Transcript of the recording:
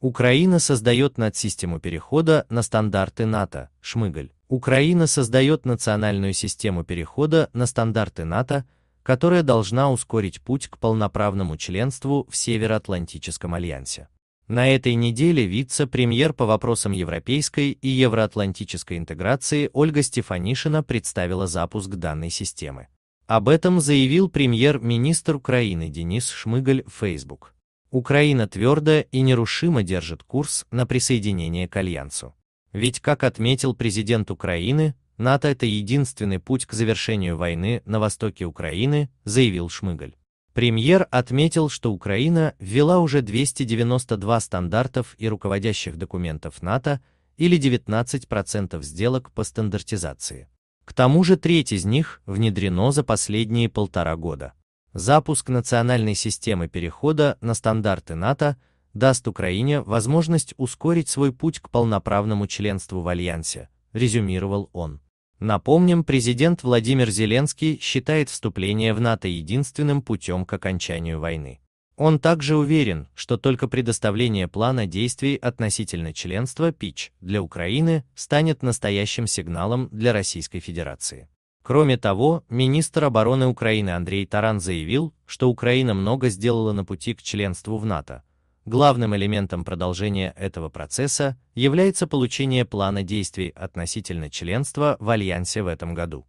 Украина создает надсистему перехода на стандарты НАТО, Шмыгаль. Украина создает национальную систему перехода на стандарты НАТО, которая должна ускорить путь к полноправному членству в Североатлантическом альянсе. На этой неделе вице-премьер по вопросам европейской и евроатлантической интеграции Ольга Стефанишина представила запуск данной системы. Об этом заявил премьер-министр Украины Денис Шмыгаль в Facebook. Украина твердо и нерушимо держит курс на присоединение к Альянсу. Ведь, как отметил президент Украины, НАТО – это единственный путь к завершению войны на востоке Украины, заявил Шмыгаль. Премьер отметил, что Украина ввела уже 292 стандартов и руководящих документов НАТО или 19% сделок по стандартизации. К тому же треть из них внедрено за последние полтора года. Запуск национальной системы перехода на стандарты НАТО даст Украине возможность ускорить свой путь к полноправному членству в Альянсе, резюмировал он. Напомним, президент Владимир Зеленский считает вступление в НАТО единственным путем к окончанию войны. Он также уверен, что только предоставление плана действий относительно членства ПИЧ для Украины станет настоящим сигналом для Российской Федерации. Кроме того, министр обороны Украины Андрей Таран заявил, что Украина много сделала на пути к членству в НАТО. Главным элементом продолжения этого процесса является получение плана действий относительно членства в Альянсе в этом году.